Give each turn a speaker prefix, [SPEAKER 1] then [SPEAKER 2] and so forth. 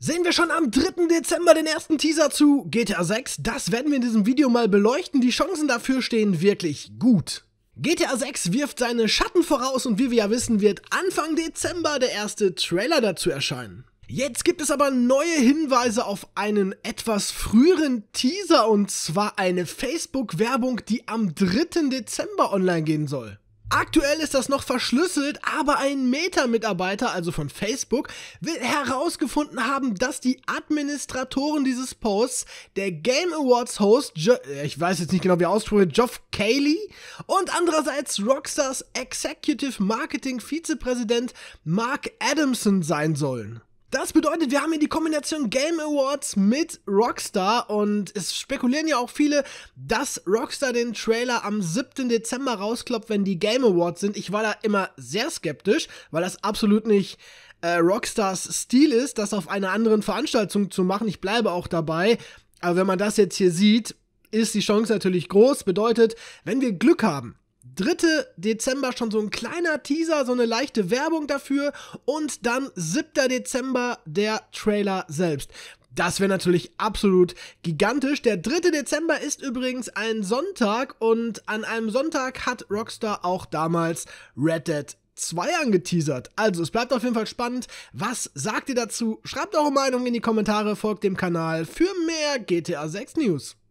[SPEAKER 1] Sehen wir schon am 3. Dezember den ersten Teaser zu GTA 6? Das werden wir in diesem Video mal beleuchten. Die Chancen dafür stehen wirklich gut. GTA 6 wirft seine Schatten voraus und wie wir ja wissen, wird Anfang Dezember der erste Trailer dazu erscheinen. Jetzt gibt es aber neue Hinweise auf einen etwas früheren Teaser und zwar eine Facebook-Werbung, die am 3. Dezember online gehen soll. Aktuell ist das noch verschlüsselt, aber ein Meta-Mitarbeiter, also von Facebook, will herausgefunden haben, dass die Administratoren dieses Posts, der Game Awards Host, jo äh, ich weiß jetzt nicht genau, wie er ausspricht, Geoff Cayley und andererseits Rockstars Executive Marketing Vizepräsident Mark Adamson sein sollen. Das bedeutet, wir haben hier die Kombination Game Awards mit Rockstar und es spekulieren ja auch viele, dass Rockstar den Trailer am 7. Dezember rauskloppt, wenn die Game Awards sind. Ich war da immer sehr skeptisch, weil das absolut nicht äh, Rockstars Stil ist, das auf einer anderen Veranstaltung zu machen. Ich bleibe auch dabei. Aber wenn man das jetzt hier sieht, ist die Chance natürlich groß. Bedeutet, wenn wir Glück haben, 3. Dezember schon so ein kleiner Teaser, so eine leichte Werbung dafür und dann 7. Dezember der Trailer selbst. Das wäre natürlich absolut gigantisch. Der 3. Dezember ist übrigens ein Sonntag und an einem Sonntag hat Rockstar auch damals Red Dead 2 angeteasert. Also, es bleibt auf jeden Fall spannend. Was sagt ihr dazu? Schreibt eure Meinung in die Kommentare, folgt dem Kanal für mehr GTA 6 News.